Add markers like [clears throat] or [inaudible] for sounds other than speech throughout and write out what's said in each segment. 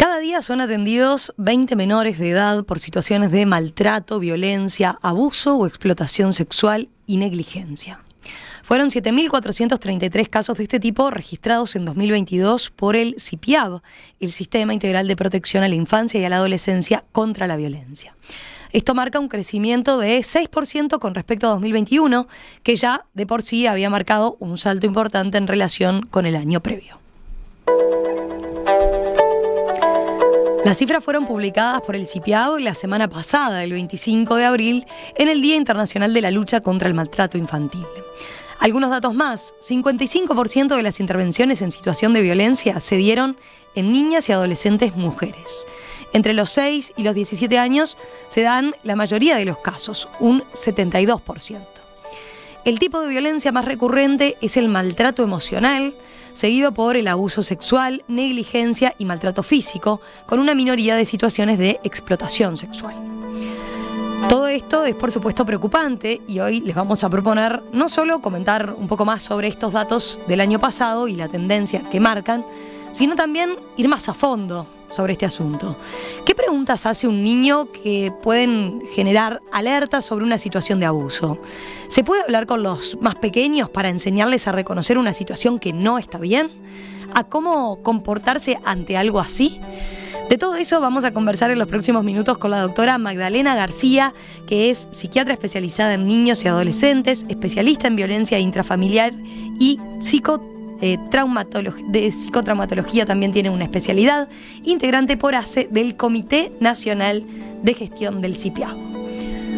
Cada día son atendidos 20 menores de edad por situaciones de maltrato, violencia, abuso o explotación sexual y negligencia. Fueron 7.433 casos de este tipo registrados en 2022 por el CIPIAB, el Sistema Integral de Protección a la Infancia y a la Adolescencia contra la Violencia. Esto marca un crecimiento de 6% con respecto a 2021, que ya de por sí había marcado un salto importante en relación con el año previo. Las cifras fueron publicadas por el CIPIAO la semana pasada, el 25 de abril, en el Día Internacional de la Lucha contra el Maltrato Infantil. Algunos datos más, 55% de las intervenciones en situación de violencia se dieron en niñas y adolescentes mujeres. Entre los 6 y los 17 años se dan la mayoría de los casos, un 72%. El tipo de violencia más recurrente es el maltrato emocional, seguido por el abuso sexual, negligencia y maltrato físico, con una minoría de situaciones de explotación sexual. Todo esto es por supuesto preocupante y hoy les vamos a proponer no solo comentar un poco más sobre estos datos del año pasado y la tendencia que marcan, sino también ir más a fondo sobre este asunto. ¿Qué preguntas hace un niño que pueden generar alertas sobre una situación de abuso? ¿Se puede hablar con los más pequeños para enseñarles a reconocer una situación que no está bien? ¿A cómo comportarse ante algo así? De todo eso vamos a conversar en los próximos minutos con la doctora Magdalena García, que es psiquiatra especializada en niños y adolescentes, especialista en violencia intrafamiliar y psicoterapia eh, de psicotraumatología también tiene una especialidad, integrante por ACE del Comité Nacional de Gestión del CIPIAO.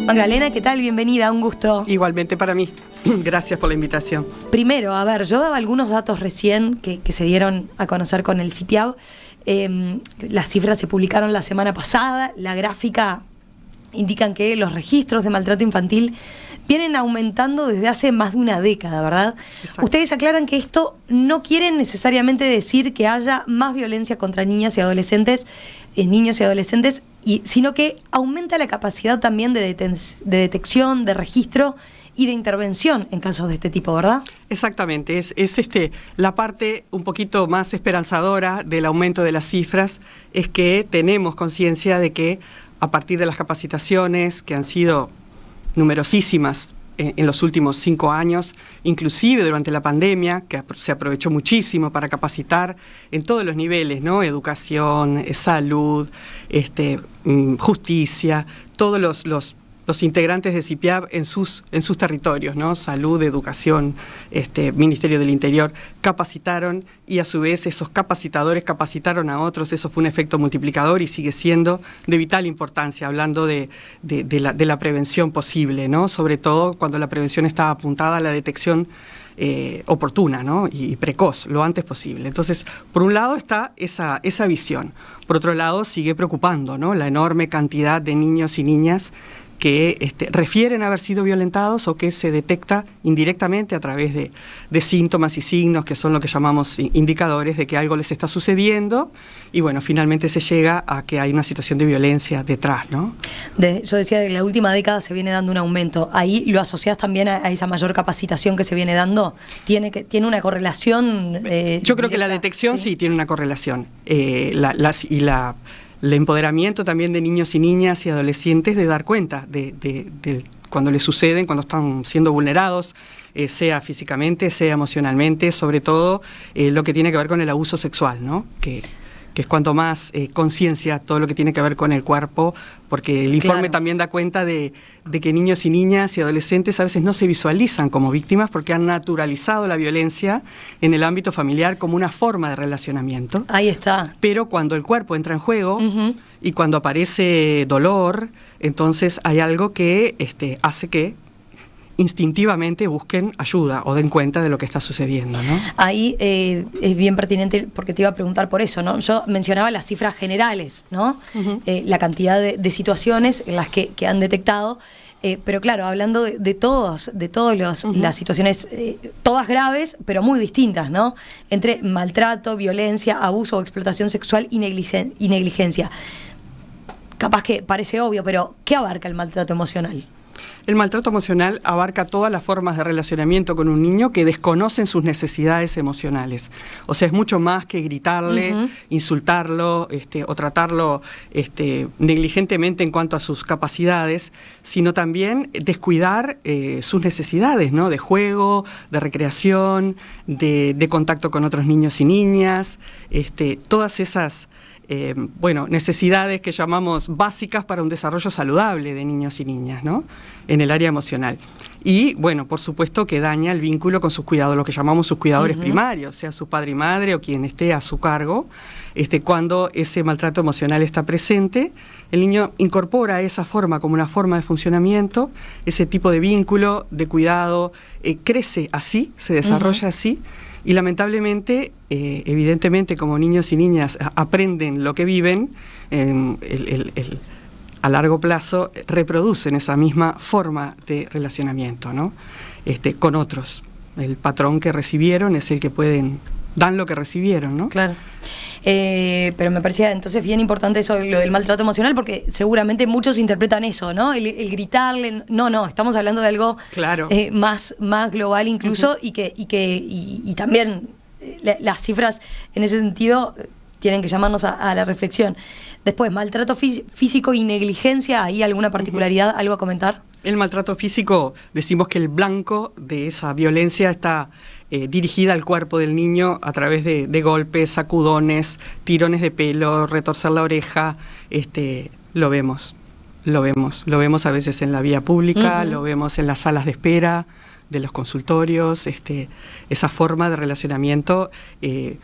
Magdalena, ¿qué tal? Bienvenida, un gusto. Igualmente para mí. [clears throat] Gracias por la invitación. Primero, a ver, yo daba algunos datos recién que, se dieron a conocer con el CIPIAO. Em, las cifras se publicaron la semana pasada, la gráfica indican que los registros de maltrato infantil vienen aumentando desde hace más de una década, ¿verdad? Ustedes aclaran que esto no quiere necesariamente decir que haya más violencia contra niñas y adolescentes, eh, niños y adolescentes, y, sino que aumenta la capacidad también de, detección, de registro y de intervención en casos de este tipo, ¿verdad? Exactamente, es, es, este, la parte un poquito más esperanzadora del aumento de las cifras, es que tenemos conciencia de que a partir de las capacitaciones que han sido numerosísimas eh, en, los últimos cinco años, inclusive durante la pandemia, que se aprovechó muchísimo para capacitar en todos los niveles, ¿no? Educación, eh, salud, este, mm, justicia, todos los los integrantes de CIPIAB en sus, en sus territorios, ¿no? salud, educación, este, Ministerio del Interior, capacitaron y a su vez esos capacitadores capacitaron a otros, eso fue un efecto multiplicador y sigue siendo de vital importancia, hablando de, la, prevención posible, ¿no? sobre todo cuando la prevención está apuntada a la detección eh, oportuna ¿no? y, precoz, lo antes posible. Entonces, por un lado está esa, esa visión, por otro lado sigue preocupando ¿no? la enorme cantidad de niños y niñas que este, refieren a haber sido violentados o que se detecta indirectamente a través de, síntomas y signos que son lo que llamamos indicadores de que algo les está sucediendo y bueno, finalmente se llega a que hay una situación de violencia detrás, ¿no? yo decía que en la última década se viene dando un aumento. ¿Ahí lo asocias también a, esa mayor capacitación que se viene dando? ¿Tiene, que, tiene una correlación? Eh, yo creo que la detección ¿sí? tiene una correlación eh, las, y la el empoderamiento también de niños y niñas y adolescentes de dar cuenta de, cuando les suceden, cuando están siendo vulnerados, eh, sea físicamente, sea emocionalmente, sobre todo eh, lo que tiene que ver con el abuso sexual, ¿no? Que, que es cuanto más eh, conciencia todo lo que tiene que ver con el cuerpo, porque el informe también da cuenta de, que niños y niñas y adolescentes a veces no se visualizan como víctimas porque han naturalizado la violencia en el ámbito familiar como una forma de relacionamiento. Ahí está. Pero cuando el cuerpo entra en juego y cuando aparece dolor, entonces hay algo que este, hace que instintivamente busquen ayuda o den cuenta de lo que está sucediendo. ¿no? Ahí eh, es bien pertinente porque te iba a preguntar por eso. ¿no? Yo mencionaba las cifras generales, ¿no? Eh, la cantidad de, situaciones en las que, han detectado. Eh, pero claro, hablando de, todos, de todas las situaciones, todas graves, pero muy distintas, ¿no? Entre maltrato, violencia, abuso o explotación sexual y, negligencia. Capaz que parece obvio, pero ¿qué abarca el maltrato emocional? El maltrato emocional abarca todas las formas de relacionamiento con un niño que desconocen sus necesidades emocionales. O sea, es mucho más que gritarle, insultarlo este, o tratarlo este, negligentemente en cuanto a sus capacidades, sino también descuidar eh, sus necesidades, ¿no? De juego, de recreación, de, de contacto con otros niños y niñas, este, todas esas eh, bueno, necesidades que llamamos básicas para un desarrollo saludable de niños y niñas, ¿no? En el área emocional. Y, bueno, por supuesto que daña el vínculo con sus cuidados, lo que llamamos sus cuidadores primarios, sea su padre y madre o quien esté a su cargo. Este, cuando ese maltrato emocional está presente, el niño incorpora esa forma como una forma de funcionamiento, ese tipo de vínculo, de cuidado, eh, crece así, se desarrolla así. Y lamentablemente, eh, evidentemente, como niños y niñas aprenden lo que viven, a largo plazo reproducen esa misma forma de relacionamiento ¿no? este, con otros. El patrón que recibieron es el que pueden dan lo que recibieron, ¿no? Claro. Eh, pero me parecía entonces bien importante eso, lo del maltrato emocional, porque seguramente muchos interpretan eso, ¿no? El, gritarle, no, no, estamos hablando de algo eh, más, más global incluso y que, y que también eh, las cifras en ese sentido tienen que llamarnos a, la reflexión. Después, maltrato físico y negligencia, ¿hay alguna particularidad, algo a comentar? El maltrato físico, decimos que el blanco de esa violencia está eh, dirigida al cuerpo del niño a través de, golpes, sacudones, tirones de pelo, retorcer la oreja, este, lo vemos, lo vemos, lo vemos a veces en la vía pública, lo vemos en las salas de espera de los consultorios, este, esa forma de relacionamiento eh,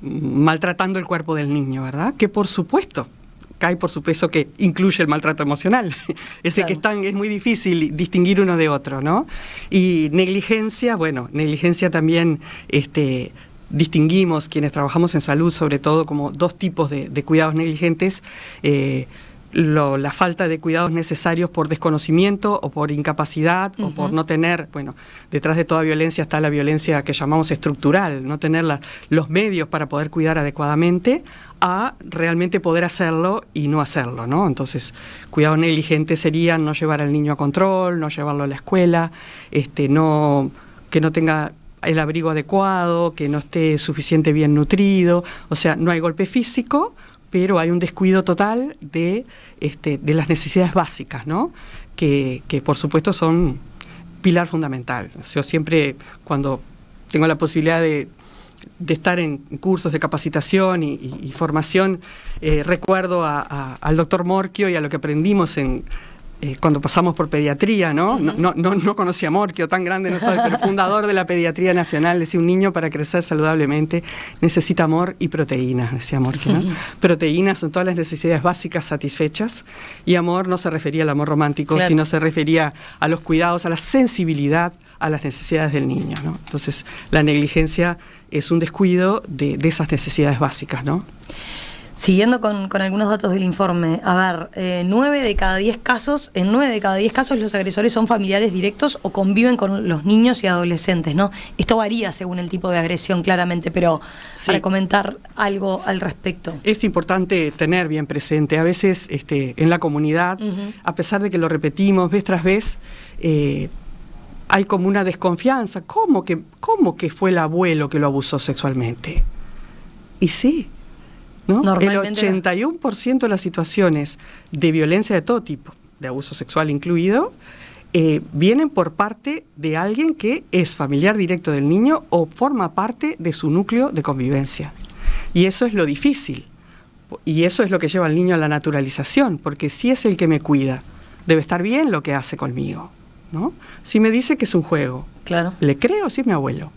maltratando el cuerpo del niño, ¿verdad? Que por supuesto cae por su peso que incluye el maltrato emocional. [laughs] Ese que están, es muy difícil distinguir uno de otro, ¿no? Y negligencia, bueno, negligencia también este, distinguimos quienes trabajamos en salud, sobre todo como dos tipos de, cuidados negligentes. Eh, la falta de cuidados necesarios por desconocimiento o por incapacidad o por no tener, bueno, detrás de toda violencia está la violencia que llamamos estructural, no tener los medios para poder cuidar adecuadamente a realmente poder hacerlo y no hacerlo, ¿no? Entonces, cuidado negligente sería no llevar al niño a control, no llevarlo a la escuela, este, no, que no tenga el abrigo adecuado, que no esté suficiente bien nutrido, o sea, no hay golpe físico, pero hay un descuido total de, este, de las necesidades básicas, Que, por supuesto son pilar fundamental. Yo siempre, cuando tengo la posibilidad de, estar en cursos de capacitación y, formación, eh, recuerdo al doctor Morquio y a lo que aprendimos en, eh, cuando pasamos por pediatría, ¿no? no, no, a Morquio, tan grande no sabe, pero fundador de la pediatría nacional, decía un niño para crecer saludablemente necesita amor y proteínas, decía Morquio. Proteínas son todas las necesidades básicas satisfechas y amor no se refería al amor romántico, sino se refería a los cuidados, a la sensibilidad, a las necesidades del niño. Entonces, la negligencia es un descuido de, esas necesidades básicas, ¿no? Siguiendo con, algunos datos del informe, a ver, eh, de cada 10 casos, en 9 de cada 10 casos los agresores son familiares directos o conviven con los niños y adolescentes, ¿no? Esto varía según el tipo de agresión, claramente, pero para comentar algo al respecto. Es importante tener bien presente, a veces este, en la comunidad, a pesar de que lo repetimos vez tras vez, eh, hay como una desconfianza. que, ¿Cómo que fue el abuelo que lo abusó sexualmente? Y sí, el 81% de las situaciones de violencia de todo tipo, de abuso sexual incluido, eh, vienen por parte de alguien que es familiar directo del niño o forma parte de su núcleo de convivencia. Y eso es lo difícil. Y eso es lo que lleva al niño a la naturalización, porque si es el que me cuida, debe estar bien lo que hace conmigo. ¿no? Si me dice que es un juego, claro. le creo si es mi abuelo.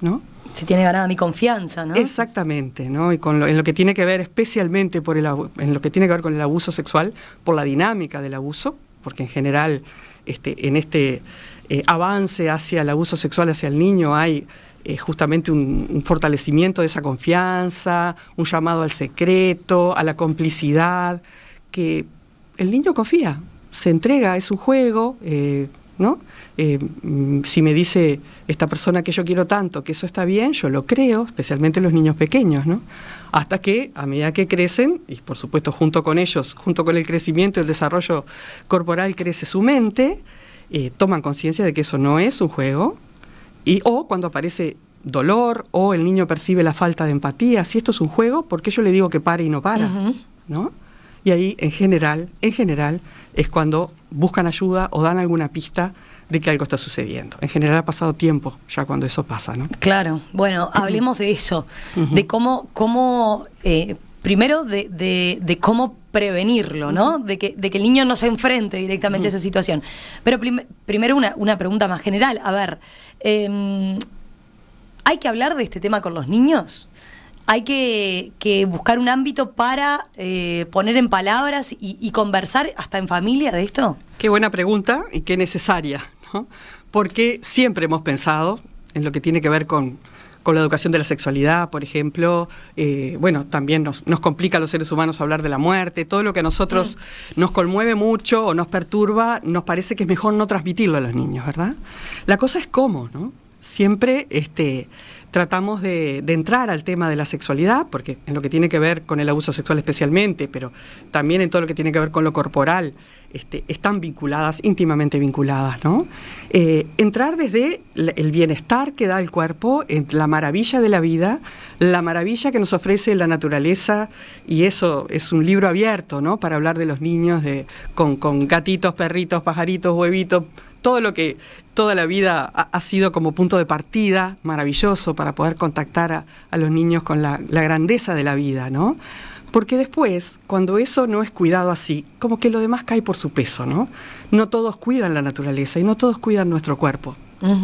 ¿no? se tiene ganada mi confianza, ¿no? Exactamente, ¿no? Y con en lo que tiene que ver especialmente por el, en lo que tiene que ver con el abuso sexual, por la dinámica del abuso, porque en general este, en este eh, avance hacia el abuso sexual hacia el niño hay eh, justamente un, fortalecimiento de esa confianza, un llamado al secreto, a la complicidad, que el niño confía, se entrega, es un juego. Eh, ¿no? Eh, mm, si me dice esta persona que yo quiero tanto, que eso está bien, yo lo creo, especialmente los niños pequeños, ¿no? Hasta que a medida que crecen, y por supuesto junto con ellos, junto con el crecimiento y el desarrollo corporal crece su mente, eh, toman conciencia de que eso no es un juego, y o cuando aparece dolor o el niño percibe la falta de empatía, si esto es un juego, ¿por qué yo le digo que pare y no para? ¿No? y ahí en general, en general es cuando buscan ayuda o dan alguna pista de que algo está sucediendo. En general ha pasado tiempo ya cuando eso pasa, ¿no? Claro, bueno, hablemos de eso, de cómo, cómo eh, primero de, de, cómo prevenirlo, ¿no? De que, el niño no se enfrente directamente a esa situación. Pero primero una, pregunta más general, a ver, em, ¿hay que hablar de este tema con los niños? hay que, buscar un ámbito para eh, poner en palabras y, conversar hasta en familia de esto? Qué buena pregunta y qué necesaria, ¿no? porque siempre hemos pensado en lo que tiene que ver con, la educación de la sexualidad, por ejemplo. Eh, bueno, también nos, nos, complica a los seres humanos hablar de la muerte. Todo lo que a nosotros nos conmueve mucho o nos perturba, nos parece que es mejor no transmitirlo a los niños, ¿verdad? La cosa es cómo, ¿no? Siempre este, tratamos de, entrar al tema de la sexualidad, porque en lo que tiene que ver con el abuso sexual especialmente, pero también en todo lo que tiene que ver con lo corporal, este, están vinculadas, íntimamente vinculadas, ¿no? Eh, entrar desde el bienestar que da el cuerpo, la maravilla de la vida, la maravilla que nos ofrece la naturaleza, y eso es un libro abierto, ¿no? Para hablar de los niños de, con gatitos, perritos, pajaritos, huevitos todo lo que toda la vida ha, sido como punto de partida maravilloso para poder contactar a, los niños con la, grandeza de la vida, ¿no? Porque después, cuando eso no es cuidado así, como que lo demás cae por su peso, ¿no? No todos cuidan la naturaleza y no todos cuidan nuestro cuerpo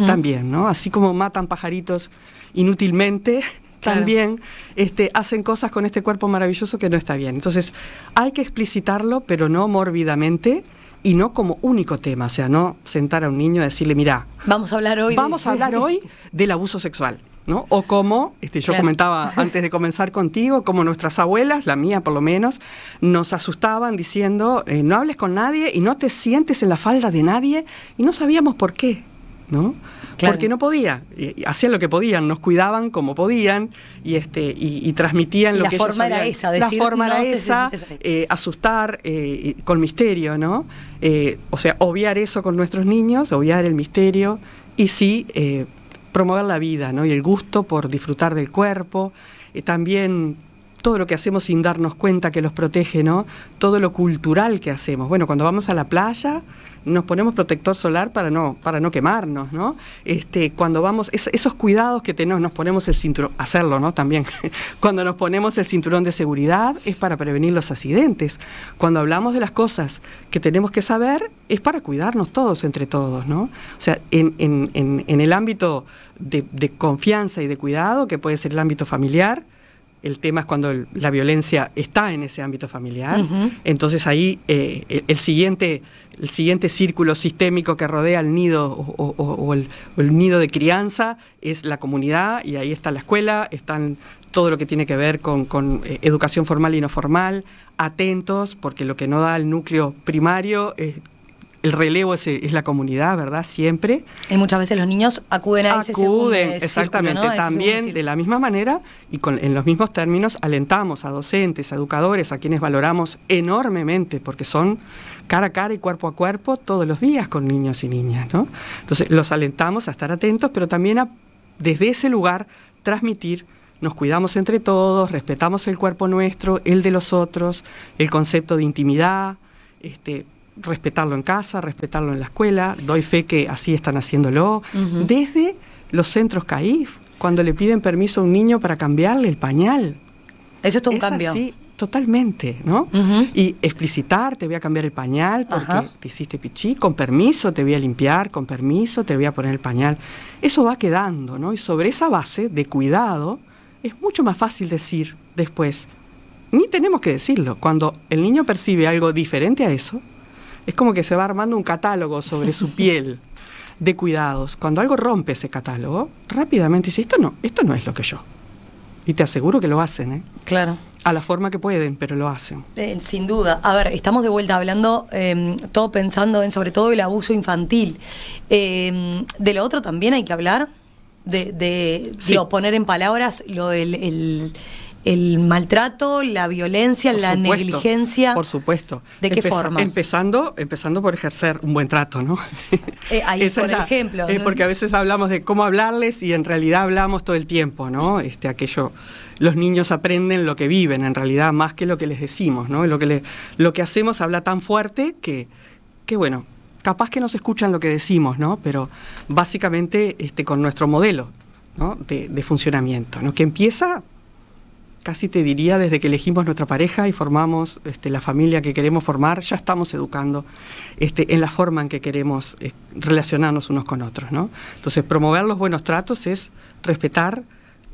también, ¿no? Así como matan pajaritos inútilmente, también este, hacen cosas con este cuerpo maravilloso que no está bien. Entonces, hay que explicitarlo, pero no mórbidamente, y no como único tema, o sea, no sentar a un niño y decirle, mira, vamos a hablar hoy, vamos a hablar hoy del abuso sexual. ¿No? O como, este, yo comentaba [laughs] antes de comenzar contigo, como nuestras abuelas, la mía por lo menos, nos asustaban diciendo, eh, no hables con nadie y no te sientes en la falda de nadie, y no sabíamos por qué, ¿no? porque no podía. Hacían lo que podían, nos cuidaban como podían y, este, y, y transmitían lo la que forma era esa, decir, La forma era esa, eh, asustar eh, con misterio, ¿no? Eh, o sea, obviar eso con nuestros niños, obviar el misterio y sí promover la vida, ¿no? Y el gusto por disfrutar del cuerpo, también todo lo que hacemos sin darnos cuenta que los protege, ¿no? Todo lo cultural que hacemos. Bueno, cuando vamos a la playa, nos ponemos protector solar para no, para no quemarnos, ¿no? Este, cuando vamos, esos cuidados que tenemos, nos ponemos el cinturón, hacerlo, ¿no? También, [laughs] cuando nos ponemos el cinturón de seguridad es para prevenir los accidentes. Cuando hablamos de las cosas que tenemos que saber, es para cuidarnos todos entre todos, ¿no? O sea, en, el ámbito de confianza y de cuidado, que puede ser el ámbito familiar, el tema es cuando la violencia está en ese ámbito familiar. Entonces ahí eh, el, siguiente, el siguiente círculo sistémico que rodea el nido o, el, nido de crianza es la comunidad y ahí está la escuela, están todo lo que tiene que ver con, eh, educación formal y no formal, atentos, porque lo que no da el núcleo primario... es el relevo es, la comunidad, ¿verdad? Siempre. Y muchas veces los niños acuden a ese Acuden, exactamente. También de la misma manera y en los mismos términos alentamos a docentes, a educadores, a quienes valoramos enormemente porque son cara a cara y cuerpo a cuerpo todos los días con niños y niñas, ¿no? Entonces los alentamos a estar atentos, pero también a, desde ese lugar transmitir nos cuidamos entre todos, respetamos el cuerpo nuestro, el de los otros, el concepto de intimidad, este, respetarlo en casa, respetarlo en la escuela, doy fe que así están haciéndolo, desde los centros CAIF, cuando le piden permiso a un niño para cambiarle el pañal. Eso es todo un cambio. Así, totalmente, ¿no? Y explicitar, te voy a cambiar el pañal porque te hiciste pichí, con permiso te voy a limpiar, con permiso te voy a poner el pañal. Eso va quedando, ¿no? Y sobre esa base de cuidado es mucho más fácil decir después, ni tenemos que decirlo, cuando el niño percibe algo diferente a eso, es como que se va armando un catálogo sobre su piel de cuidados. Cuando algo rompe ese catálogo, rápidamente dice, esto no, esto no es lo que yo. Y te aseguro que lo hacen, ¿eh? Claro. A la forma que pueden, pero lo hacen. Eh, sin duda. A ver, estamos de vuelta hablando, em, todo pensando en sobre todo el abuso infantil. Em, de lo otro también hay que hablar, de, de poner en palabras lo del el maltrato, la violencia, la negligencia. Por supuesto. ¿De qué forma? Empezando, empezando por ejercer un buen trato, ¿no? [laughs] Eh, ahí, por ejemplo. Es Porque a veces hablamos de cómo hablarles y en realidad hablamos todo el tiempo, ¿no? Este, aquello, los niños aprenden lo que viven, en realidad, más que lo que les decimos, ¿no? Lo que, le, lo que hacemos habla tan fuerte que, que bueno, capaz que no se escuchan lo que decimos, ¿no? Pero básicamente este, con nuestro modelo ¿no? de, de funcionamiento, ¿no? Que empieza casi te diría, desde que elegimos nuestra pareja y formamos este, la familia que queremos formar, ya estamos educando este, en la forma en que queremos eh, relacionarnos unos con otros. ¿no? Entonces, promover los buenos tratos es respetar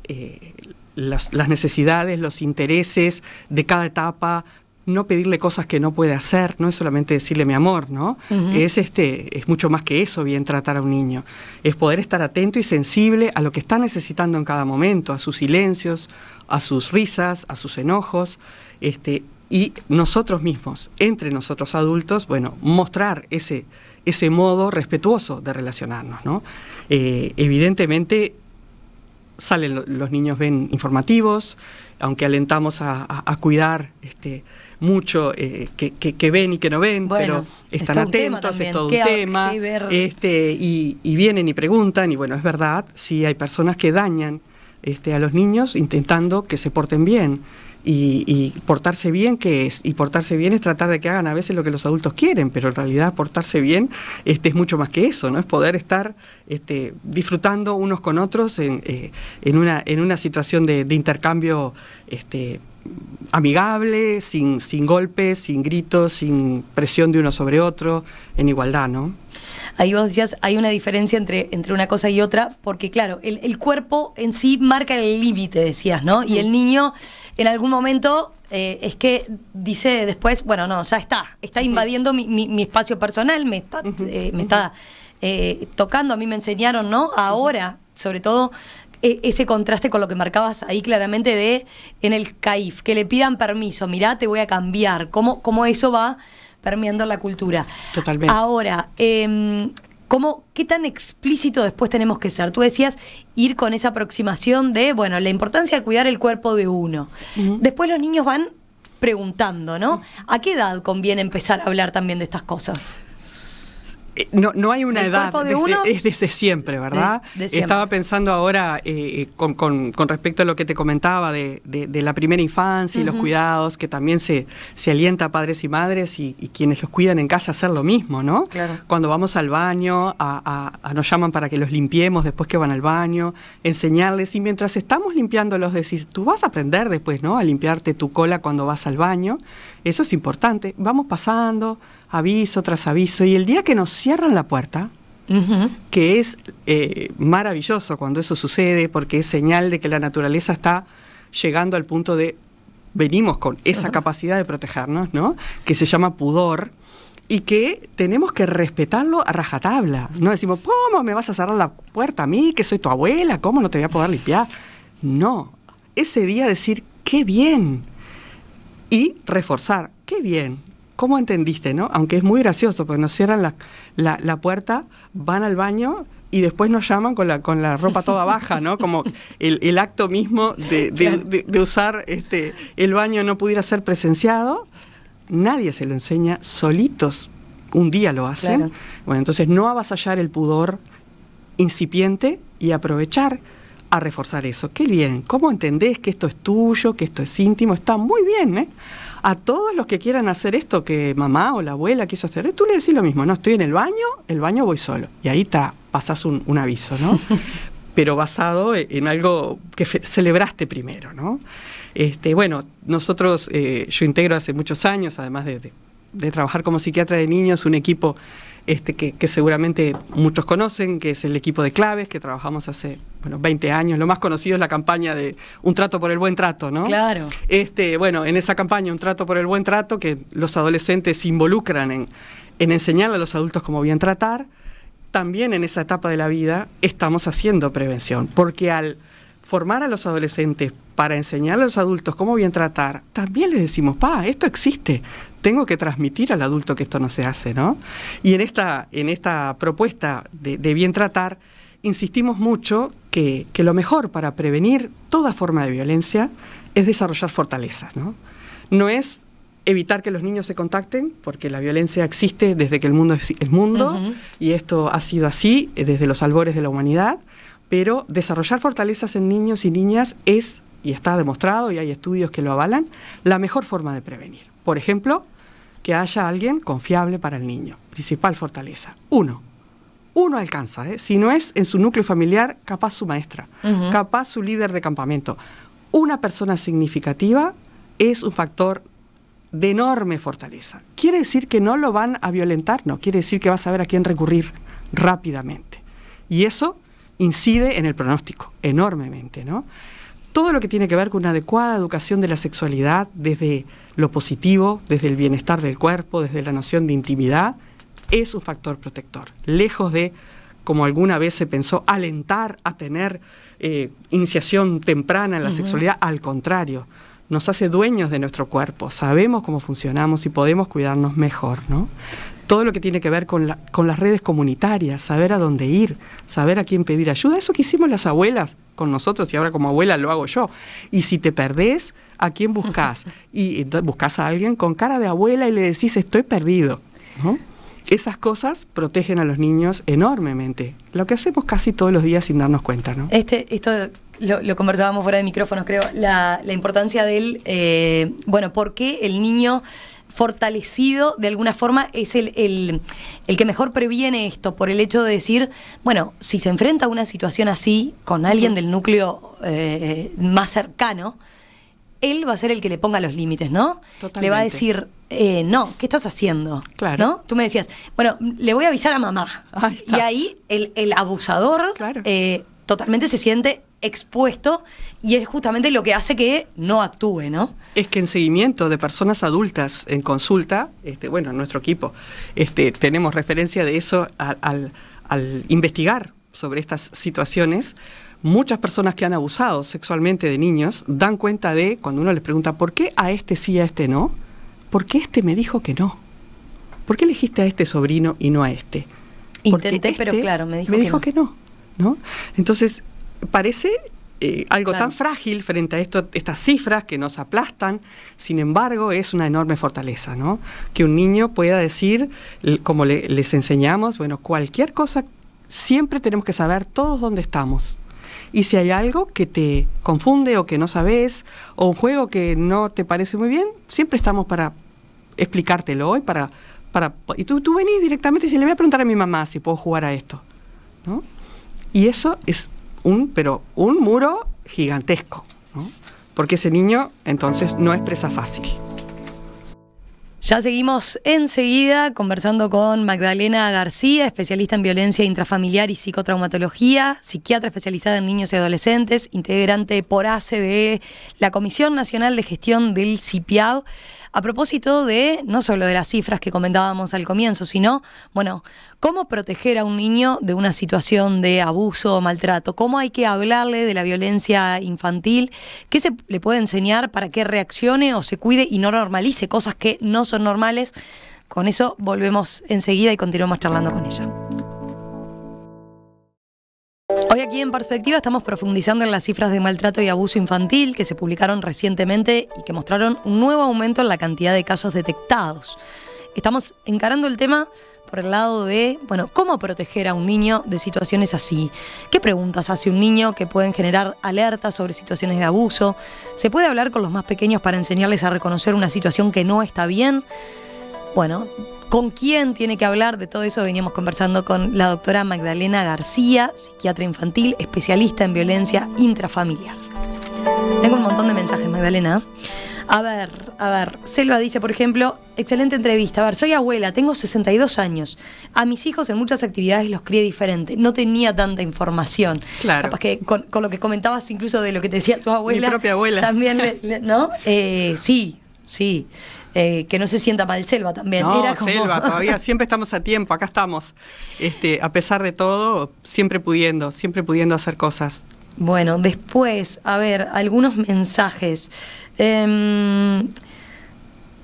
eh, las, necesidades, los intereses de cada etapa, no pedirle cosas que no puede hacer, no es solamente decirle mi amor, ¿no? Es este, es mucho más que eso bien tratar a un niño. Es poder estar atento y sensible a lo que está necesitando en cada momento, a sus silencios, a sus risas, a sus enojos, este, y nosotros mismos, entre nosotros adultos, bueno, mostrar ese, ese modo respetuoso de relacionarnos, ¿no? Eh, evidentemente salen los niños ven informativos, aunque alentamos a, a cuidar este mucho eh, que, ven y que no ven, pero están atentos, es todo un tema. Este, y, vienen y preguntan, y bueno, es verdad, sí hay personas que dañan este, a los niños intentando que se porten bien. Y, portarse bien que es y portarse bien es tratar de que hagan a veces lo que los adultos quieren pero en realidad portarse bien este es mucho más que eso no es poder estar este, disfrutando unos con otros en, eh, una situación de, intercambio este, amigable, sin, sin golpes, sin gritos, sin presión de uno sobre otro, en igualdad, ¿no? Ahí vos decías, hay una diferencia entre, entre una cosa y otra, porque claro, el, cuerpo en sí marca el límite, decías, ¿no? Y el niño en algún momento eh, es que dice después, bueno, no, ya está, está invadiendo mi, espacio personal, me está, eh, me eh, tocando, a mí me enseñaron, ¿no? Ahora, sobre todo e, ese contraste con lo que marcabas ahí claramente de en el CAIF, que le pidan permiso, mirá, te voy a cambiar, cómo, cómo eso va permeando la cultura. Totalmente. Ahora, em, ¿cómo, ¿qué tan explícito después tenemos que ser? Tú decías ir con esa aproximación de, bueno, la importancia de cuidar el cuerpo de uno. Después los niños van preguntando, ¿no? ¿A qué edad conviene empezar a hablar también de estas cosas? Eh, no, no, hay una edad, es desde siempre, ¿verdad? Estaba pensando ahora eh, eh, con, respecto a lo que te comentaba de, la primera infancia y los cuidados, que también se, se alienta a padres y madres y, quienes los cuidan en casa a hacer lo mismo, ¿no? Claro. Cuando vamos al baño, a, nos llaman para que los limpiemos después que van al baño, enseñarles, y mientras estamos limpiándolos decís, tú vas a aprender después, ¿no? A limpiarte tu cola cuando vas al baño, eso es importante, vamos pasando aviso tras aviso, y el día que nos cierran la puerta, que es eh, maravilloso cuando eso sucede, porque es señal de que la naturaleza está llegando al punto de venimos con esa capacidad de protegernos, ¿no? Que se llama pudor y que tenemos que respetarlo a rajatabla. No decimos, ¿cómo me vas a cerrar la puerta a mí, que soy tu abuela? ¿Cómo no te voy a poder limpiar? No. Ese día decir, qué bien. Y reforzar, qué bien, ¿cómo entendiste? ¿no? Aunque es muy gracioso, porque nos cierran la, puerta, van al baño y después nos llaman con la, con la ropa toda baja, ¿no? Como el, acto mismo de, usar este, el baño no pudiera ser presenciado. Nadie se lo enseña, solitos un día lo hacen. Bueno, entonces no avasallar el pudor incipiente y aprovechar a reforzar eso. Qué bien, ¿cómo entendés que esto es tuyo, que esto es íntimo? Está muy bien, ¿eh? a todos los que quieran hacer esto que mamá o la abuela quiso hacer, tú le decís lo mismo, no estoy en el baño, el baño voy solo. Y ahí pasás un, aviso, ¿no? [laughs] Pero basado en algo que celebraste primero, ¿no? Este, bueno, nosotros, eh, yo integro hace muchos años, además de trabajar como psiquiatra de niños, un equipo este que, seguramente muchos conocen, que es el equipo de claves, que trabajamos hace bueno, 20 años. Lo más conocido es la campaña de Un trato por el buen trato, ¿no? Claro. Este, bueno, en esa campaña, Un trato por el buen trato, que los adolescentes se involucran en, en enseñar a los adultos cómo bien tratar, también en esa etapa de la vida estamos haciendo prevención, porque al formar a los adolescentes para enseñar a los adultos cómo bien tratar, también les decimos, pa, esto existe, tengo que transmitir al adulto que esto no se hace, ¿no? Y en esta, en esta propuesta de, bien tratar, insistimos mucho que, lo mejor para prevenir toda forma de violencia es desarrollar fortalezas, ¿no? No es evitar que los niños se contacten, porque la violencia existe desde que el mundo es el mundo, y esto ha sido así eh, desde los albores de la humanidad, pero desarrollar fortalezas en niños y niñas es, y está demostrado y hay estudios que lo avalan, la mejor forma de prevenir. Por ejemplo, que haya alguien confiable para el niño. Principal fortaleza. Uno. Uno alcanza, ¿eh? si no es en su núcleo familiar, capaz su maestra, capaz su líder de campamento. Una persona significativa es un factor de enorme fortaleza. Quiere decir que no lo van a violentar, no, quiere decir que va a saber a quién recurrir rápidamente. Y eso incide en el pronóstico enormemente, ¿no? Todo lo que tiene que ver con una adecuada educación de la sexualidad, desde lo positivo, desde el bienestar del cuerpo, desde la noción de intimidad, es un factor protector. Lejos de, como alguna vez se pensó, alentar a tener eh, iniciación temprana en la sexualidad, al contrario, nos hace dueños de nuestro cuerpo, sabemos cómo funcionamos y podemos cuidarnos mejor, ¿no? todo lo que tiene que ver con, con, las redes comunitarias, saber a dónde ir, saber a quién pedir ayuda, eso que hicimos las abuelas con nosotros y ahora como abuela lo hago yo. Y si te perdés, ¿a quién buscas [laughs] Y buscas a alguien con cara de abuela y le decís, estoy perdido. Esas cosas protegen a los niños enormemente, lo que hacemos casi todos los días sin darnos cuenta. ¿no? Este, esto lo, lo, conversábamos fuera de micrófonos, creo, la, importancia del, eh, bueno, ¿por qué el niño fortalecido de alguna forma es el, que mejor previene esto, por el hecho de decir, bueno, si se enfrenta a una situación así con alguien del núcleo eh, más cercano, él va a ser el que le ponga los límites, ¿no? Totalmente. Le va a decir, eh, no, ¿qué estás haciendo? Claro. Tú me decías, bueno, le voy a avisar a mamá. y ahí el, abusador claro. Eh, totalmente se siente expuesto y es justamente lo que hace que no actúe, ¿no? Es que en seguimiento de personas adultas en consulta, este, bueno, en nuestro equipo, este, tenemos referencia de eso al, investigar sobre estas situaciones, muchas personas que han abusado sexualmente de niños dan cuenta de, cuando uno les pregunta, ¿por qué a este sí, a este no? ¿Por qué este me dijo que no? ¿Por qué elegiste a este sobrino y no a este? Intenté, pero este claro, me dijo, que no. Entonces, parece eh, algo tan frágil frente a estas cifras que nos aplastan, sin embargo, es una enorme fortaleza, Que un niño pueda decir, como les enseñamos, bueno, cualquier cosa, siempre tenemos que saber todos dónde estamos. Y si hay algo que te confunde o que no sabes, o un juego que no te parece muy bien, siempre estamos para explicártelo para... y tú, tú venís directamente y le voy a preguntar a mi mamá si puedo jugar a esto, ¿no? Y eso es un, pero un muro gigantesco, porque ese niño entonces no es presa fácil. Ya seguimos enseguida conversando con Magdalena García, especialista en violencia intrafamiliar y psicotraumatología, psiquiatra especializada en niños y adolescentes, integrante por ACE de la Comisión Nacional de Gestión del CIPIAO. A propósito de no solo de las cifras que comentábamos al comienzo, sino, bueno, ¿Cómo proteger a un niño de una situación de abuso o maltrato? ¿Cómo hay que hablarle de la violencia infantil? ¿Qué se le puede enseñar para que reaccione o se cuide y no normalice cosas que no son normales? Con eso volvemos enseguida y continuamos charlando con ella. Hoy aquí en Perspectiva estamos profundizando en las cifras de maltrato y abuso infantil que se publicaron recientemente y que mostraron un nuevo aumento en la cantidad de casos detectados. Estamos encarando el tema por el lado de, bueno, ¿cómo proteger a un niño de situaciones así? ¿Qué preguntas hace un niño que pueden generar alertas sobre situaciones de abuso? ¿Se puede hablar con los más pequeños para enseñarles a reconocer una situación que no está bien? Bueno, ¿con quién tiene que hablar? De todo eso veníamos conversando con la doctora Magdalena García, psiquiatra infantil, especialista en violencia intrafamiliar. Tengo un montón de mensajes, Magdalena. A ver, a ver. Selva dice, por ejemplo, excelente entrevista. A ver, soy abuela, tengo 62 años. A mis hijos en muchas actividades los crié diferente. No tenía tanta información. Claro. Capaz que con, lo que comentabas incluso de lo que te decía tu abuela. Mi propia abuela. También, [laughs] ¿no? Eh, sí, sí. Eh, que no se sienta mal Selva también. No, Selva, [laughs] todavía siempre estamos a tiempo, acá estamos. Este, a pesar de todo, siempre pudiendo, siempre pudiendo hacer cosas. Bueno, después, a ver, algunos mensajes. Em,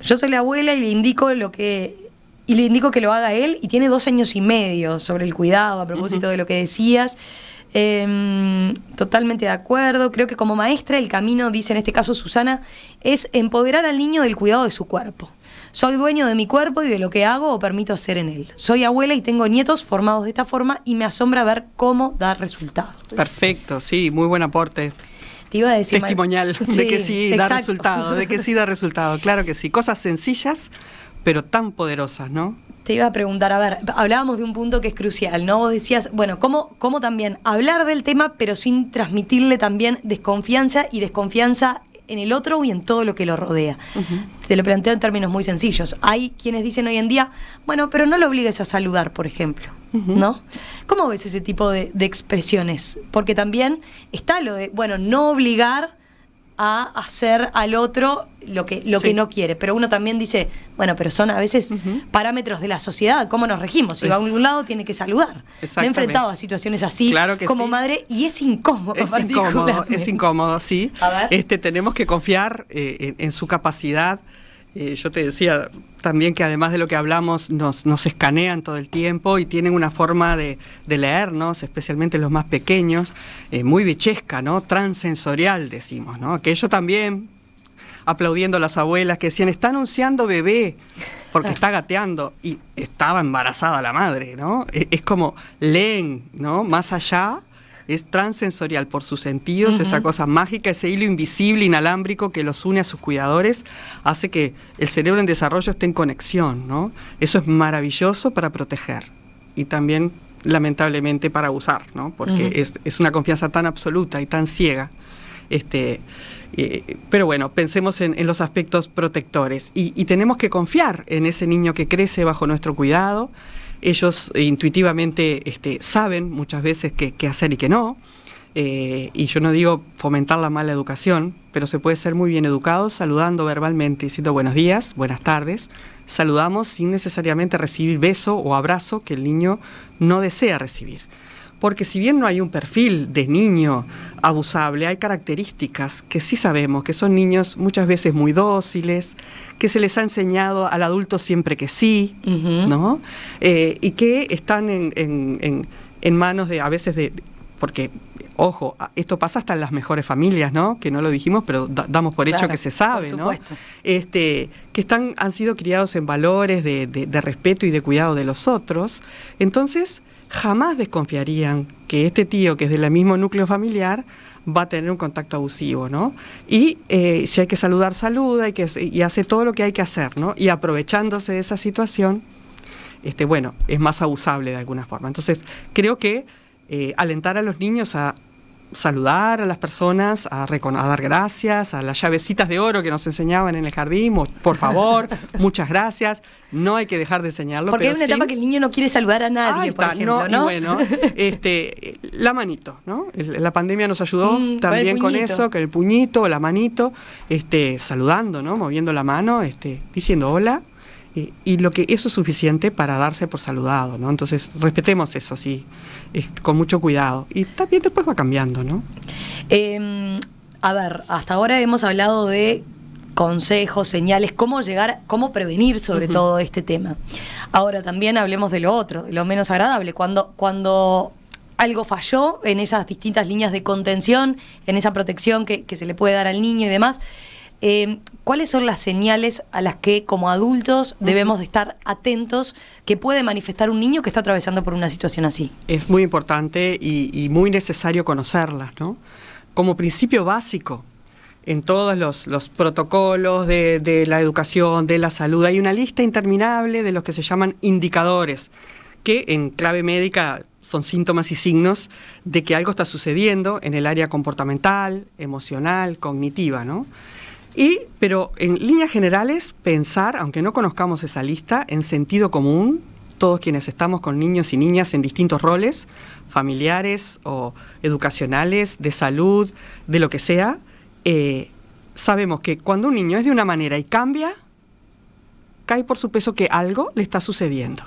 yo soy la abuela y le indico lo que y le indico que lo haga él y tiene dos años y medio sobre el cuidado a propósito de lo que decías. Em, totalmente de acuerdo. Creo que como maestra el camino, dice en este caso Susana, es empoderar al niño del cuidado de su cuerpo. Soy dueño de mi cuerpo y de lo que hago o permito hacer en él. Soy abuela y tengo nietos formados de esta forma y me asombra ver cómo da resultado. Perfecto, sí, muy buen aporte. Te iba a decir, Testimonial [laughs] de que sí da resultado, de que sí da resultado, claro que sí. Cosas sencillas, pero tan poderosas, ¿no? Te iba a preguntar, a ver, hablábamos de un punto que es crucial, ¿no? Vos decías, bueno, ¿cómo, cómo también hablar del tema, pero sin transmitirle también desconfianza y desconfianza en el otro y en todo lo que lo rodea. Se Te lo planteo en términos muy sencillos. Hay quienes dicen hoy en día, bueno, pero no lo obligues a saludar, por ejemplo. ¿No? ¿Cómo ves ese tipo de, de expresiones? Porque también está lo de, bueno, no obligar a hacer al otro lo que, lo que no quiere. Pero uno también dice, bueno, pero son a veces parámetros de la sociedad, cómo nos regimos. Si va a un lado, tiene que saludar. Me he enfrentado a situaciones así como madre y es incómodo. Es incómodo, es incómodo, sí. Este, tenemos que confiar eh, en, su capacidad eh, yo te decía también que además de lo que hablamos, nos, escanean todo el tiempo y tienen una forma de, leernos, especialmente los más pequeños, eh, muy bichesca, ¿no? Transensorial, decimos, ¿no? Que ellos también aplaudiendo a las abuelas que decían, está anunciando bebé, porque está gateando, y estaba embarazada la madre, ¿no? E, es, como, leen, ¿no? Más allá es transensorial por sus sentidos, esa cosa mágica, ese hilo invisible, inalámbrico que los une a sus cuidadores, hace que el cerebro en desarrollo esté en conexión, ¿no? Eso es maravilloso para proteger y también lamentablemente para abusar, ¿no? Porque es, una confianza tan absoluta y tan ciega. Este, eh, pero bueno, pensemos en, los aspectos protectores y tenemos que confiar en ese niño que crece bajo nuestro cuidado, ellos eh, intuitivamente este, saben muchas veces qué hacer y qué no. Eh, y yo no digo fomentar la mala educación, pero se puede ser muy bien educado saludando verbalmente, diciendo buenos días, buenas tardes. Saludamos sin necesariamente recibir beso o abrazo que el niño no desea recibir porque si bien no hay un perfil de niño abusable, hay características que sí sabemos, que son niños muchas veces muy dóciles, que se les ha enseñado al adulto siempre que sí, ¿no? Eh, y que están en, manos de, a veces de, porque ojo, esto pasa hasta en las mejores familias, ¿no? Que no lo dijimos, pero damos por hecho que se sabe, ¿no? Este, que están, han sido criados en valores de, respeto y de cuidado de los otros. Entonces, jamás desconfiarían que este tío, que es del mismo núcleo familiar, va a tener un contacto abusivo, ¿no? Y eh, si hay que saludar, saluda y, que, y hace todo lo que hay que hacer, ¿no? Y aprovechándose de esa situación, este, bueno, es más abusable de alguna forma. Entonces, creo que eh, alentar a los niños a saludar a las personas, a, dar gracias, a las llavecitas de oro que nos enseñaban en el jardín, por favor, [laughs] muchas gracias. No hay que dejar de enseñarlo. Porque hay una etapa que el niño no quiere saludar a nadie, por ejemplo, no, bueno, este, la manito, ¿no? La pandemia nos ayudó mm, también con, eso, que el puñito, la manito, este, saludando, ¿no? Moviendo la mano, este, diciendo hola, y lo que eso es suficiente para darse por saludado, ¿no? Entonces, respetemos eso, sí, con mucho cuidado. Y también después va cambiando, ¿no? Em, a ver, hasta ahora hemos hablado de consejos, señales, cómo llegar, cómo prevenir sobre todo este tema. Ahora también hablemos de lo otro, de lo menos agradable, cuando, cuando algo falló en esas distintas líneas de contención, en esa protección que se le puede dar al niño y demás. Em, ¿cuáles son las señales a las que como adultos debemos de estar atentos que puede manifestar un niño que está atravesando por una situación así? Es muy importante y, muy necesario conocerlas, ¿no? Como principio básico, en todos los, protocolos de, de, la educación, de la salud. Hay una lista interminable de los que se llaman indicadores, que en clave médica son síntomas y signos de que algo está sucediendo en el área comportamental, emocional, cognitiva, ¿no? Y, pero en líneas generales, pensar, aunque no conozcamos esa lista, en sentido común, todos quienes estamos con niños y niñas en distintos roles, familiares o educacionales, de salud, de lo que sea, eh, sabemos que cuando un niño es de una manera y cambia, cae por su peso que algo le está sucediendo.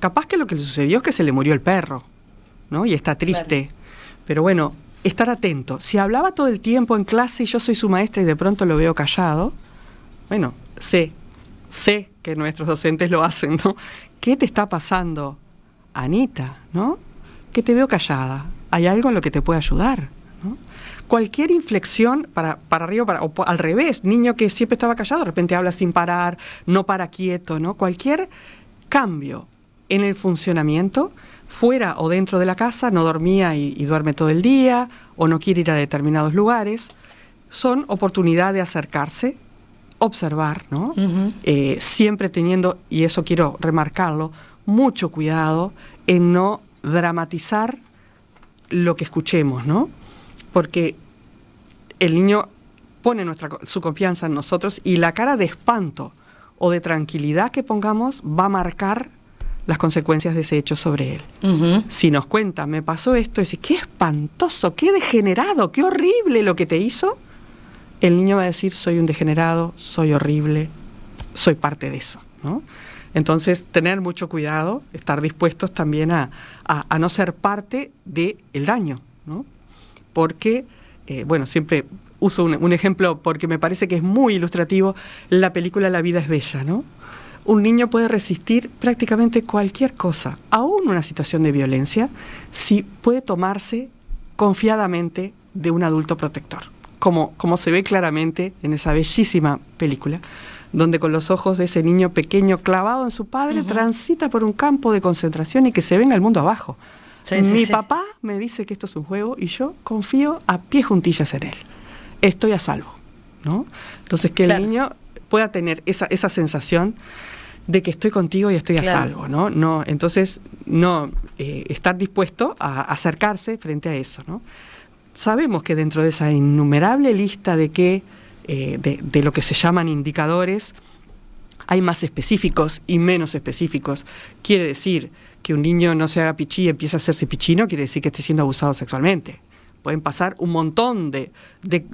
Capaz que lo que le sucedió es que se le murió el perro, ¿no? Y está triste. Pero bueno, estar atento. Si hablaba todo el tiempo en clase y yo soy su maestra y de pronto lo veo callado, bueno, sé, sé que nuestros docentes lo hacen, ¿no? ¿Qué te está pasando, Anita? ¿No? Que te veo callada. ¿Hay algo en lo que te puede ayudar? ¿no? Cualquier inflexión para, para arriba para, o al revés, niño que siempre estaba callado, de repente habla sin parar, no para quieto, ¿no? Cualquier cambio en el funcionamiento fuera o dentro de la casa, no dormía y, duerme todo el día, o no quiere ir a determinados lugares, son oportunidad de acercarse, observar, ¿no? Eh, siempre teniendo, y eso quiero remarcarlo, mucho cuidado en no dramatizar lo que escuchemos, ¿no? Porque el niño pone nuestra, su confianza en nosotros y la cara de espanto o de tranquilidad que pongamos va a marcar las consecuencias de ese hecho sobre él. Si nos cuenta, me pasó esto, y dice, qué espantoso, qué degenerado, qué horrible lo que te hizo, el niño va a decir, soy un degenerado, soy horrible, soy parte de eso. ¿no? Entonces, tener mucho cuidado, estar dispuestos también a, no ser parte del el daño, ¿no? porque, eh, bueno, siempre uso un, ejemplo porque me parece que es muy ilustrativo, la película La vida es bella, ¿no? un niño puede resistir prácticamente cualquier cosa, aún una situación de violencia, si puede tomarse confiadamente de un adulto protector, como, como se ve claramente en esa bellísima película, donde con los ojos de ese niño pequeño clavado en su padre transita por un campo de concentración y que se venga el mundo abajo. Mi papá me dice que esto es un juego y yo confío a pie juntillas en él. Estoy a salvo. ¿no? Entonces, que el niño pueda tener esa, esa sensación de que estoy contigo y estoy a salvo, ¿no? no entonces, no eh, estar dispuesto a acercarse frente a eso, ¿no? Sabemos que dentro de esa innumerable lista de qué, eh, de, lo que se llaman indicadores, hay más específicos y menos específicos. Quiere decir que un niño no se haga pichí y empiece a hacerse pichino, quiere decir que esté siendo abusado sexualmente. Pueden pasar un montón de,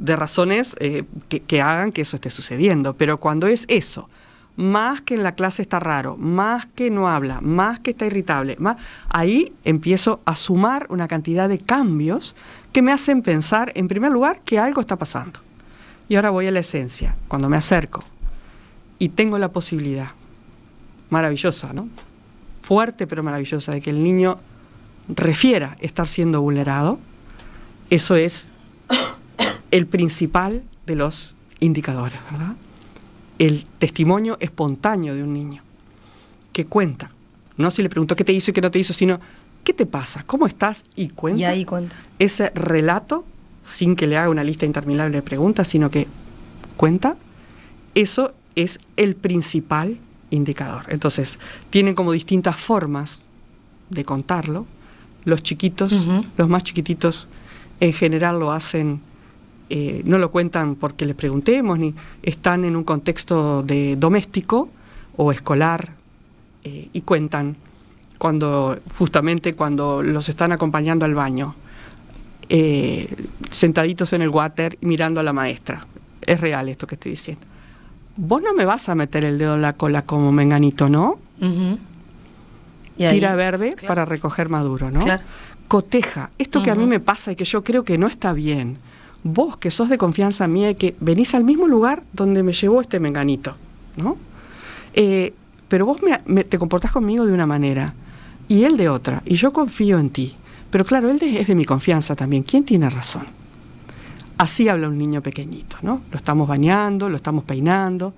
razones eh, que, que hagan que eso esté sucediendo, pero cuando es eso, más que en la clase está raro, más que no habla, más que está irritable, más, ahí empiezo a sumar una cantidad de cambios que me hacen pensar, en primer lugar, que algo está pasando. Y ahora voy a la esencia, cuando me acerco y tengo la posibilidad, maravillosa, ¿no? Fuerte pero maravillosa, de que el niño refiera estar siendo vulnerado, eso es el principal de los indicadores, ¿verdad? el testimonio espontáneo de un niño que cuenta. No si le preguntó qué te hizo y qué no te hizo, sino qué te pasa, cómo estás y cuenta. Y ahí cuenta. Ese relato, sin que le haga una lista interminable de preguntas, sino que cuenta, eso es el principal indicador. Entonces, tienen como distintas formas de contarlo. Los chiquitos, los más chiquititos, en general lo hacen eh, no lo cuentan porque les preguntemos, ni están en un contexto de doméstico o escolar eh, y cuentan cuando justamente cuando los están acompañando al baño, eh, sentaditos en el water mirando a la maestra. Es real esto que estoy diciendo. Vos no me vas a meter el dedo en la cola como menganito, ¿no? Tira verde para recoger maduro, ¿no? Coteja. Esto que a mí me pasa y que yo creo que no está bien vos que sos de confianza mía y que venís al mismo lugar donde me llevó este menganito, ¿no? Eh, pero vos te comportás conmigo de una manera y él de otra, y yo confío en ti. Pero claro, él es de mi confianza también. ¿Quién tiene razón? Así habla un niño pequeñito, ¿no? Lo estamos bañando, lo estamos peinando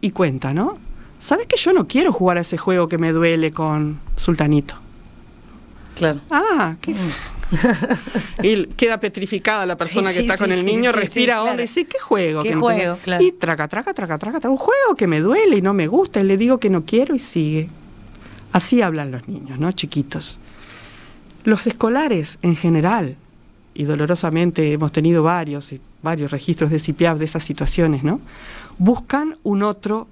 y cuenta, ¿no? ¿Sabes que yo no quiero jugar a ese juego que me duele con Sultanito? Claro. Ah, qué. Mm y queda petrificada la persona que está con el niño, respira hondo y dice, ¿qué juego? juego Y traca, traca, traca, traca, un juego que me duele y no me gusta y le digo que no quiero y sigue. Así hablan los niños, ¿no? Chiquitos. Los escolares en general, y dolorosamente hemos tenido varios, varios registros de CIPIAP de esas situaciones, ¿no? Buscan un otro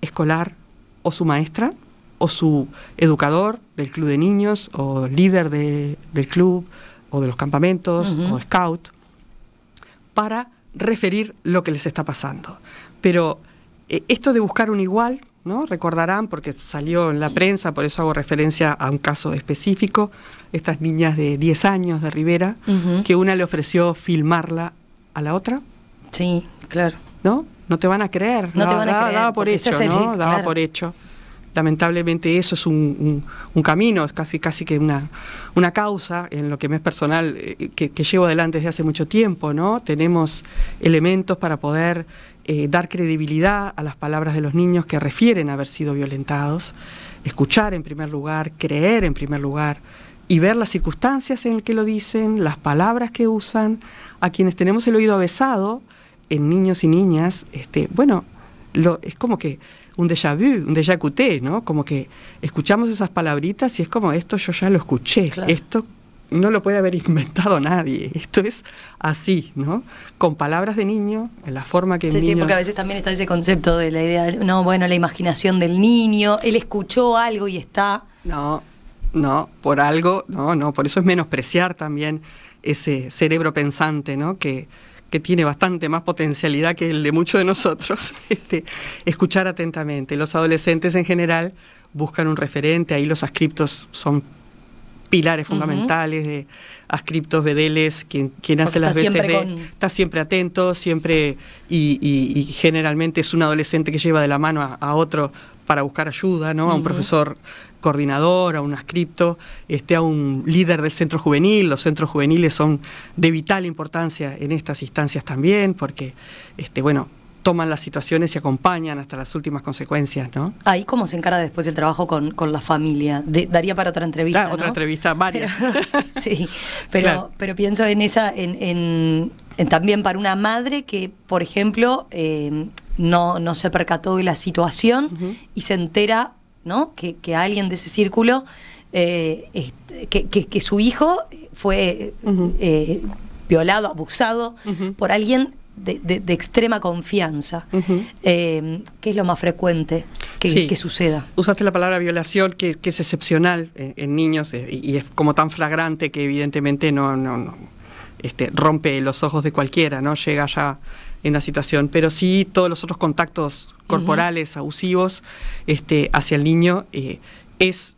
escolar o su maestra o su educador del club de niños o líder de, del club o de los campamentos o scout para referir lo que les está pasando. Pero eh, esto de buscar un igual, ¿no? Recordarán, porque salió en la prensa, por eso hago referencia a un caso específico, estas niñas de 10 años de Rivera, que una le ofreció filmarla a la otra. Sí, claro. ¿No? No te van a creer. No te van a creer. Daba, por hecho, ¿no? Daba por hecho lamentablemente eso es un, camino, es casi, casi que una, una, causa en lo que me es personal eh, que, llevo adelante desde hace mucho tiempo, ¿no? Tenemos elementos para poder eh, dar credibilidad a las palabras de los niños que refieren a haber sido violentados, escuchar en primer lugar, creer en primer lugar y ver las circunstancias en que lo dicen, las palabras que usan, a quienes tenemos el oído avesado en niños y niñas, este, bueno, lo, es como que un déjà vu, un déjà ¿no? Como que escuchamos esas palabritas y es como, esto yo ya lo escuché, esto no lo puede haber [laughs] inventado nadie. Esto es así, ¿no? Con palabras de niño, en la forma que. Sí, sí, porque a veces también está ese concepto de la idea, no, bueno, la imaginación del niño, él escuchó algo y está. No, no, por algo, no, no, por eso es menospreciar también ese cerebro pensante, ¿no? Que, que tiene bastante más potencialidad que el de muchos de nosotros, [laughs] este, escuchar atentamente. Los adolescentes en general buscan un referente, ahí los ascriptos son pilares fundamentales de ascriptos, bedeles, quien, hace las veces Está siempre atento, siempre y, generalmente es un adolescente que lleva de la mano a, otro para buscar ayuda, ¿no? A un profesor coordinador, a un ascripto, este, a un líder del centro juvenil. Los centros juveniles son de vital importancia en estas instancias también, porque, este, bueno, toman las situaciones y acompañan hasta las últimas consecuencias, ¿no? Ahí cómo se encara después el trabajo con, la familia. daría para otra entrevista. Ah, otra entrevista, varias. [laughs] sí, [laughs] pero, pero pienso en esa, en, en, también para una madre que, por ejemplo, eh, no, no se percató de la situación y se entera que, alguien de ese círculo, eh, que, su hijo fue eh, violado, abusado por alguien de, extrema confianza. Eh, que es lo más frecuente que, suceda? Usaste la palabra violación, que, es excepcional en, niños y, es como tan flagrante que evidentemente no, no, no este, rompe los ojos de cualquiera, ¿no? Llega ya en la situación, pero sí todos los otros contactos corporales, abusivos, este, hacia el niño, eh, es,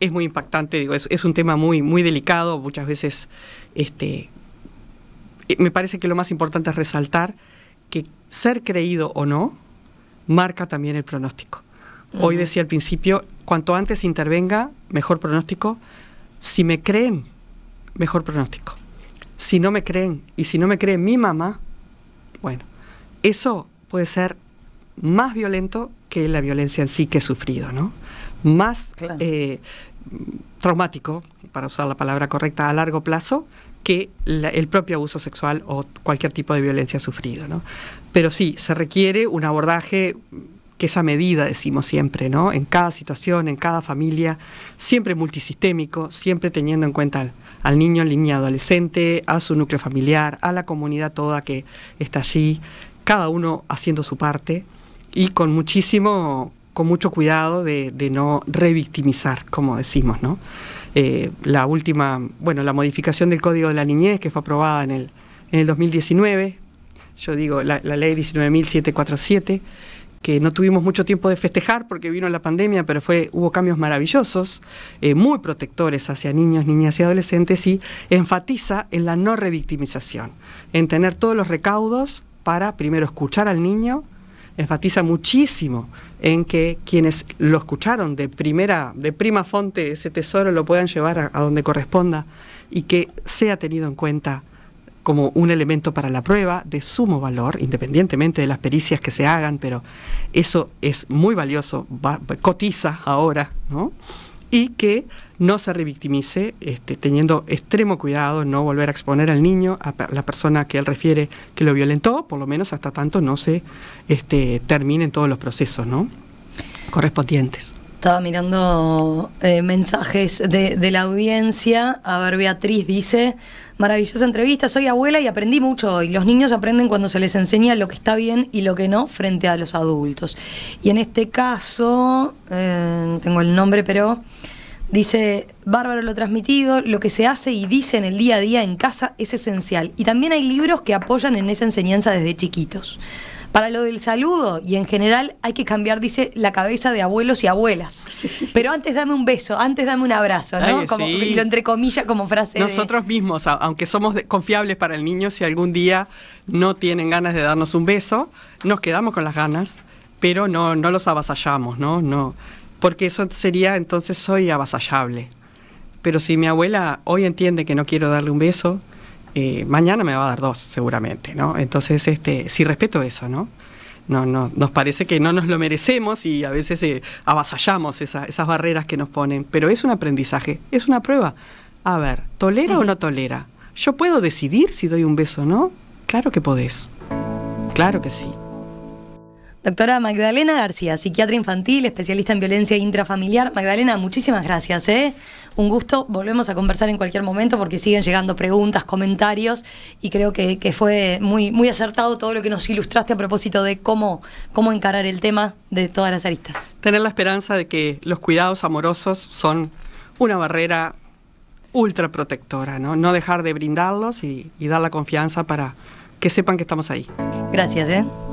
es muy impactante, digo, es, un tema muy, muy delicado, muchas veces este, eh, me parece que lo más importante es resaltar que ser creído o no marca también el pronóstico. Hoy decía al principio, cuanto antes intervenga, mejor pronóstico. Si me creen, mejor pronóstico. Si no me creen, y si no me cree mi mamá, bueno, eso puede ser más violento que la violencia en sí que he sufrido, ¿no? Más eh, traumático, para usar la palabra correcta, a largo plazo que el propio abuso sexual o cualquier tipo de violencia sufrido, ¿no? Pero sí, se requiere un abordaje que esa medida, decimos siempre, ¿no? En cada situación, en cada familia, siempre multisistémico, siempre teniendo en cuenta al niño, al niña adolescente, a su núcleo familiar, a la comunidad toda que está allí, cada uno haciendo su parte y con muchísimo, con mucho cuidado de, no revictimizar, como decimos, ¿no? Eh, la última, bueno, la modificación del Código de la Niñez que fue aprobada en el, en el 2019, yo digo la, la ley 19.747, que no tuvimos mucho tiempo de festejar porque vino la pandemia, pero fue, hubo cambios maravillosos, eh, muy protectores hacia niños, niñas y adolescentes, y enfatiza en la no revictimización, en tener todos los recaudos para primero escuchar al niño, enfatiza muchísimo en que quienes lo escucharon de primera, de prima fonte, ese tesoro lo puedan llevar a donde corresponda y que sea tenido en cuenta como un elemento para la prueba de sumo valor, independientemente de las pericias que se hagan, pero eso es muy valioso, cotiza ahora, ¿no? Y que no se revictimice, este, teniendo extremo cuidado, no volver a exponer al niño, a la persona que él refiere que lo violentó, por lo menos hasta tanto no se este, terminen todos los procesos, ¿no? correspondientes. Estaba mirando eh, mensajes de, de, la audiencia. A ver, Beatriz dice, maravillosa entrevista, soy abuela y aprendí mucho hoy. Los niños aprenden cuando se les enseña lo que está bien y lo que no frente a los adultos. Y en este caso, eh, tengo el nombre, pero dice, bárbaro lo transmitido, lo que se hace y dice en el día a día en casa es esencial. Y también hay libros que apoyan en esa enseñanza desde chiquitos. Para lo del saludo y en general hay que cambiar, dice, la cabeza de abuelos y abuelas. Pero antes dame un beso, antes dame un abrazo, ¿no? lo entre comillas como frase. Nosotros mismos, aunque somos confiables para el niño, si algún día no tienen ganas de darnos un beso, nos quedamos con las ganas, pero no, no los avasallamos, ¿no? no porque eso sería entonces soy avasallable. Pero si mi abuela hoy entiende que no quiero darle un beso, eh, mañana me va a dar dos seguramente, ¿no? Entonces, este, sí respeto eso, ¿no? No, nos parece que no nos lo merecemos y a veces eh, avasallamos esas barreras que nos ponen, pero es un aprendizaje, es una prueba. A ver, ¿tolera o no tolera? ¿Yo puedo decidir si doy un beso o no? Claro que podés, claro que sí. Doctora Magdalena García, psiquiatra infantil, especialista en violencia intrafamiliar. Magdalena, muchísimas gracias. ¿eh? un gusto. Volvemos a conversar en cualquier momento porque siguen llegando preguntas, comentarios y creo que, fue muy, muy acertado todo lo que nos ilustraste a propósito de cómo, cómo encarar el tema de todas las aristas. Tener la esperanza de que los cuidados amorosos son una barrera ultra protectora, ¿no? dejar de brindarlos y, y dar la confianza para que sepan que estamos ahí. Gracias, ¿eh?